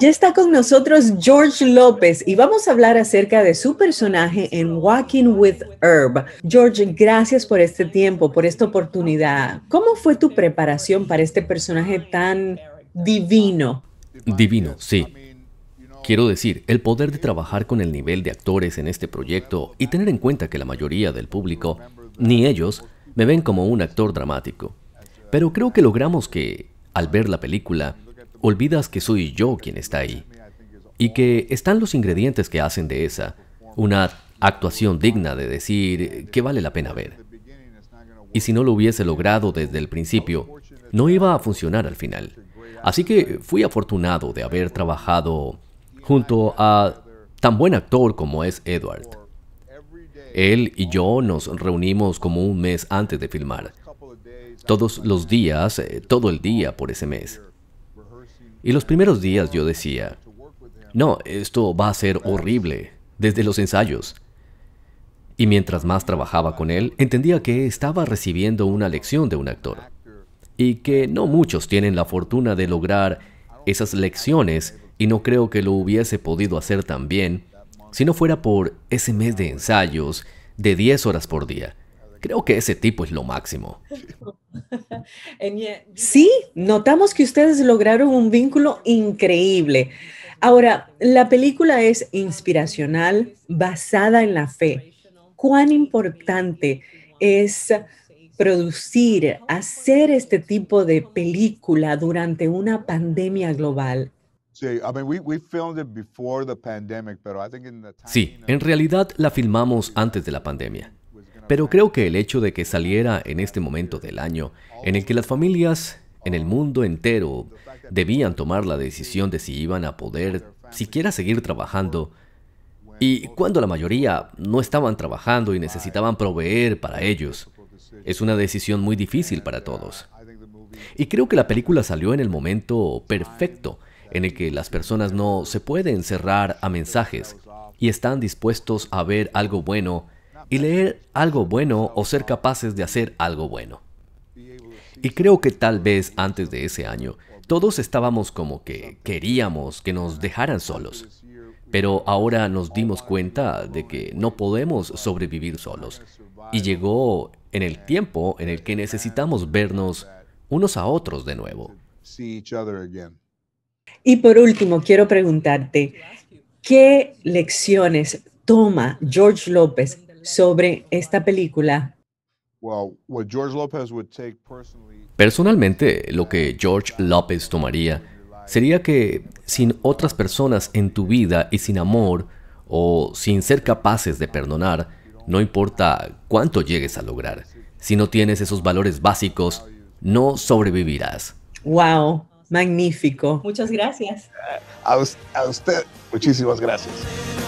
Ya está con nosotros George López y vamos a hablar acerca de su personaje en Walking with Herb. George, gracias por este tiempo, por esta oportunidad. ¿Cómo fue tu preparación para este personaje tan divino? Divino, sí. Quiero decir, el poder de trabajar con el nivel de actores en este proyecto y tener en cuenta que la mayoría del público, ni ellos, me ven como un actor dramático. Pero creo que logramos que, al ver la película, olvidas que soy yo quien está ahí y que están los ingredientes que hacen de esa una actuación digna de decir que vale la pena ver. Y si no lo hubiese logrado desde el principio, no iba a funcionar al final. Así que fui afortunado de haber trabajado junto a tan buen actor como es Edward. Él y yo nos reunimos como un mes antes de filmar. Todos los días, eh, todo el día por ese mes. Y los primeros días yo decía, no, esto va a ser horrible, desde los ensayos. Y mientras más trabajaba con él, entendía que estaba recibiendo una lección de un actor. Y que no muchos tienen la fortuna de lograr esas lecciones y no creo que lo hubiese podido hacer tan bien si no fuera por ese mes de ensayos de 10 horas por día. Creo que ese tipo es lo máximo. Sí, notamos que ustedes lograron un vínculo increíble. Ahora, la película es inspiracional, basada en la fe. ¿Cuán importante es producir, hacer este tipo de película durante una pandemia global? Sí, en realidad la filmamos antes de la pandemia. Pero creo que el hecho de que saliera en este momento del año, en el que las familias en el mundo entero debían tomar la decisión de si iban a poder siquiera seguir trabajando, y cuando la mayoría no estaban trabajando y necesitaban proveer para ellos, es una decisión muy difícil para todos. Y creo que la película salió en el momento perfecto, en el que las personas no se pueden cerrar a mensajes y están dispuestos a ver algo bueno y leer algo bueno o ser capaces de hacer algo bueno. Y creo que tal vez antes de ese año, todos estábamos como que queríamos que nos dejaran solos. Pero ahora nos dimos cuenta de que no podemos sobrevivir solos. Y llegó en el tiempo en el que necesitamos vernos unos a otros de nuevo. Y por último, quiero preguntarte, ¿qué lecciones toma George López sobre esta película. Personalmente, lo que George López tomaría sería que sin otras personas en tu vida y sin amor o sin ser capaces de perdonar, no importa cuánto llegues a lograr, si no tienes esos valores básicos, no sobrevivirás. ¡Wow! Magnífico. Muchas gracias. a usted, muchísimas gracias.